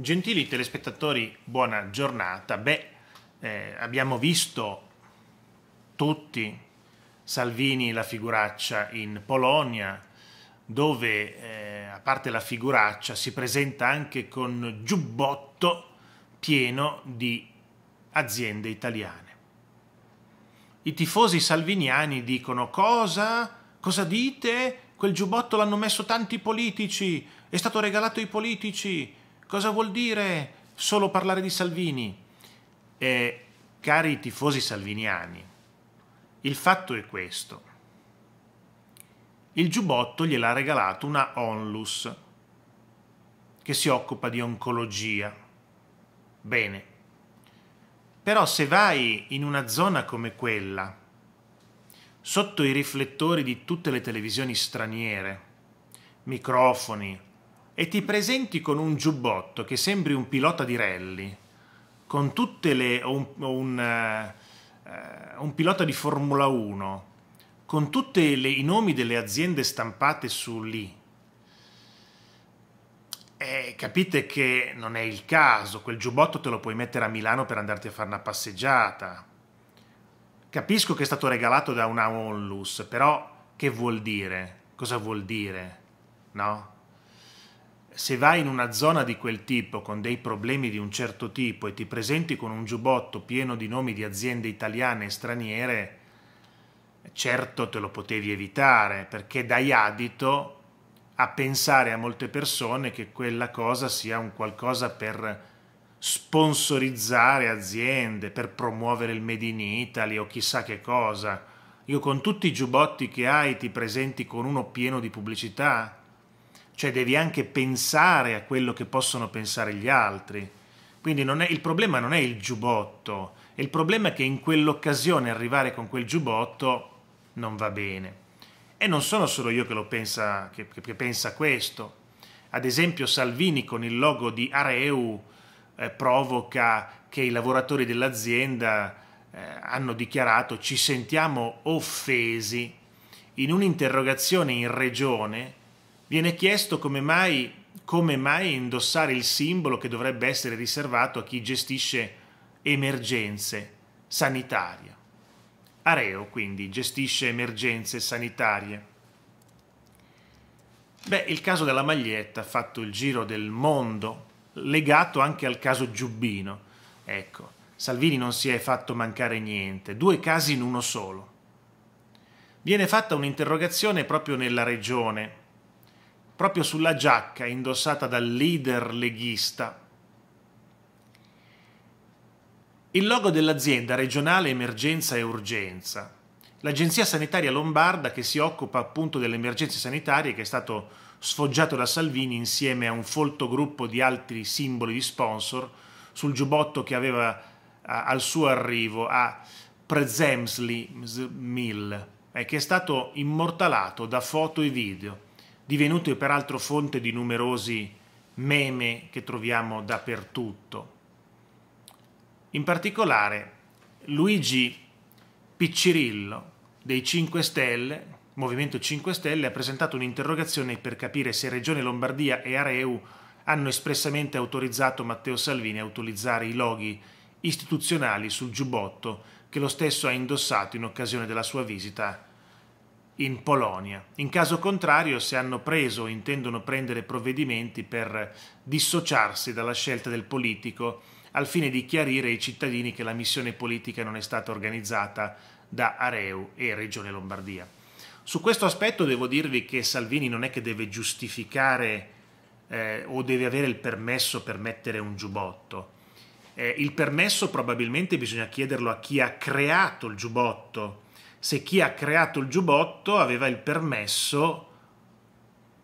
Gentili telespettatori, buona giornata. Beh, eh, abbiamo visto tutti Salvini la figuraccia in Polonia, dove eh, a parte la figuraccia si presenta anche con giubbotto pieno di aziende italiane. I tifosi salviniani dicono cosa? Cosa dite? Quel giubbotto l'hanno messo tanti politici, è stato regalato ai politici, Cosa vuol dire solo parlare di Salvini? Eh, cari tifosi salviniani, il fatto è questo. Il giubbotto gliel'ha regalato una onlus che si occupa di oncologia. Bene. Però se vai in una zona come quella, sotto i riflettori di tutte le televisioni straniere, microfoni, e ti presenti con un giubbotto che sembri un pilota di rally, con tutte le... o un, o un, uh, un pilota di Formula 1, con tutti i nomi delle aziende stampate su lì, eh, capite che non è il caso, quel giubbotto te lo puoi mettere a Milano per andarti a fare una passeggiata. Capisco che è stato regalato da una onlus, però che vuol dire? Cosa vuol dire? No? se vai in una zona di quel tipo con dei problemi di un certo tipo e ti presenti con un giubbotto pieno di nomi di aziende italiane e straniere, certo te lo potevi evitare perché dai adito a pensare a molte persone che quella cosa sia un qualcosa per sponsorizzare aziende, per promuovere il Made in Italy o chissà che cosa. Io con tutti i giubbotti che hai ti presenti con uno pieno di pubblicità, cioè devi anche pensare a quello che possono pensare gli altri. Quindi è, il problema non è il giubbotto, il problema è che in quell'occasione arrivare con quel giubbotto non va bene. E non sono solo io che, lo pensa, che, che pensa questo. Ad esempio Salvini con il logo di Areu eh, provoca che i lavoratori dell'azienda eh, hanno dichiarato ci sentiamo offesi in un'interrogazione in regione Viene chiesto come mai, come mai indossare il simbolo che dovrebbe essere riservato a chi gestisce emergenze sanitarie. Areo quindi gestisce emergenze sanitarie. Beh, il caso della maglietta ha fatto il giro del mondo, legato anche al caso Giubbino. Ecco, Salvini non si è fatto mancare niente, due casi in uno solo. Viene fatta un'interrogazione proprio nella regione proprio sulla giacca indossata dal leader leghista. Il logo dell'azienda regionale Emergenza e Urgenza, l'agenzia sanitaria lombarda che si occupa appunto delle emergenze sanitarie che è stato sfoggiato da Salvini insieme a un folto gruppo di altri simboli di sponsor sul giubbotto che aveva al suo arrivo a Prezemsli Mill, e che è stato immortalato da foto e video divenuto peraltro fonte di numerosi meme che troviamo dappertutto. In particolare Luigi Piccirillo dei 5 Stelle, Movimento 5 Stelle, ha presentato un'interrogazione per capire se Regione Lombardia e Areu hanno espressamente autorizzato Matteo Salvini a utilizzare i loghi istituzionali sul giubbotto che lo stesso ha indossato in occasione della sua visita in Polonia. In caso contrario, se hanno preso o intendono prendere provvedimenti per dissociarsi dalla scelta del politico al fine di chiarire ai cittadini che la missione politica non è stata organizzata da Areu e Regione Lombardia. Su questo aspetto devo dirvi che Salvini non è che deve giustificare eh, o deve avere il permesso per mettere un giubbotto. Eh, il permesso probabilmente bisogna chiederlo a chi ha creato il giubbotto, se chi ha creato il giubbotto aveva il permesso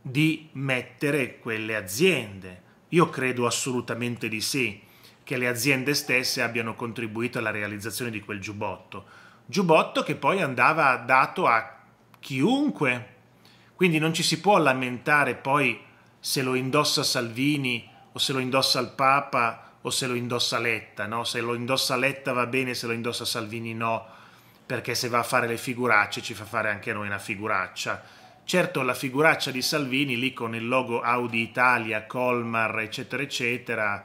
di mettere quelle aziende. Io credo assolutamente di sì, che le aziende stesse abbiano contribuito alla realizzazione di quel giubbotto. Giubbotto che poi andava dato a chiunque. Quindi non ci si può lamentare poi se lo indossa Salvini o se lo indossa il Papa o se lo indossa Letta, no? Se lo indossa Letta va bene, se lo indossa Salvini no perché se va a fare le figuracce ci fa fare anche noi una figuraccia. Certo la figuraccia di Salvini lì con il logo Audi Italia, Colmar, eccetera, eccetera,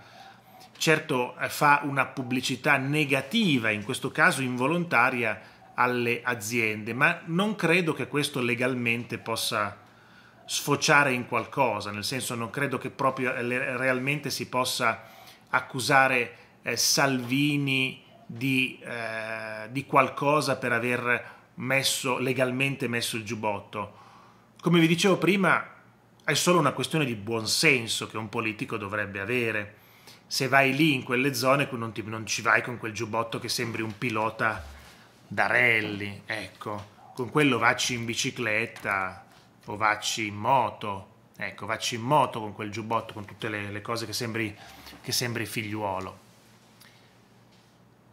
certo eh, fa una pubblicità negativa, in questo caso involontaria, alle aziende, ma non credo che questo legalmente possa sfociare in qualcosa, nel senso non credo che proprio eh, realmente si possa accusare eh, Salvini di, eh, di qualcosa per aver messo legalmente messo il giubbotto. Come vi dicevo prima, è solo una questione di buonsenso che un politico dovrebbe avere. Se vai lì in quelle zone, non, ti, non ci vai con quel giubbotto che sembri un pilota da rally, ecco. Con quello vacci in bicicletta o vacci in moto, ecco, vacci in moto con quel giubbotto, con tutte le, le cose che sembri, che sembri figliuolo.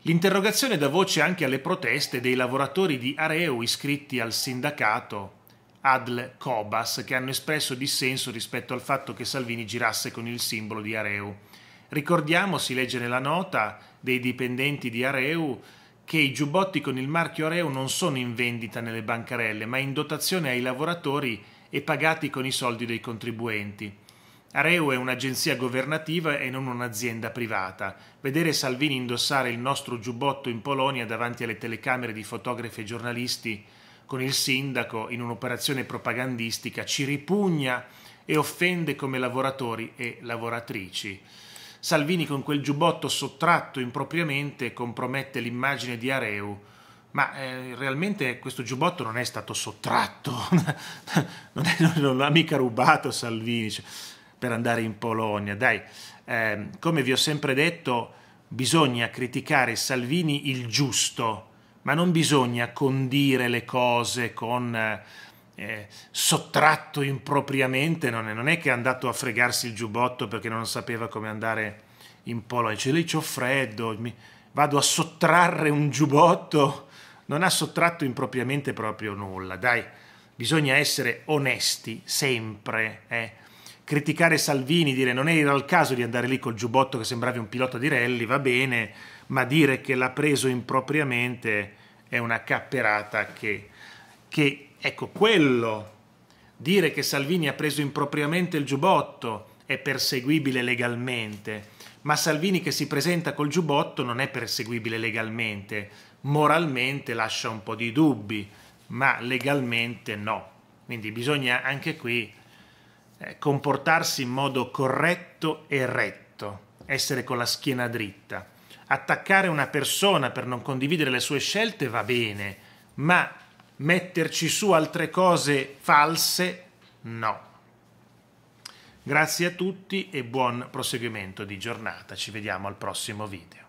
L'interrogazione dà voce anche alle proteste dei lavoratori di Areo iscritti al sindacato Adl Cobas che hanno espresso dissenso rispetto al fatto che Salvini girasse con il simbolo di Areu. Ricordiamo, si legge nella nota dei dipendenti di Areu, che i giubbotti con il marchio Areu non sono in vendita nelle bancarelle, ma in dotazione ai lavoratori e pagati con i soldi dei contribuenti. Areu è un'agenzia governativa e non un'azienda privata. Vedere Salvini indossare il nostro giubbotto in Polonia davanti alle telecamere di fotografi e giornalisti con il sindaco in un'operazione propagandistica ci ripugna e offende come lavoratori e lavoratrici. Salvini con quel giubbotto sottratto impropriamente compromette l'immagine di Areu, ma eh, realmente questo giubbotto non è stato sottratto, non, è, non l'ha mica rubato Salvini. Cioè, per andare in Polonia. Dai, eh, come vi ho sempre detto, bisogna criticare Salvini il giusto, ma non bisogna condire le cose con... Eh, eh, sottratto impropriamente, non è, non è, che è andato a fregarsi il giubbotto perché non sapeva come andare in Polonia, cioè lei c'ho freddo, mi, vado a sottrarre un giubbotto, non ha sottratto impropriamente proprio nulla, dai, bisogna essere onesti sempre, eh criticare Salvini, dire non era il caso di andare lì col giubbotto che sembravi un pilota di rally, va bene, ma dire che l'ha preso impropriamente è una capperata che, che ecco quello, dire che Salvini ha preso impropriamente il giubbotto è perseguibile legalmente, ma Salvini che si presenta col giubbotto non è perseguibile legalmente, moralmente lascia un po' di dubbi, ma legalmente no. Quindi bisogna anche qui eh, comportarsi in modo corretto e retto, essere con la schiena dritta. Attaccare una persona per non condividere le sue scelte va bene, ma metterci su altre cose false no. Grazie a tutti e buon proseguimento di giornata. Ci vediamo al prossimo video.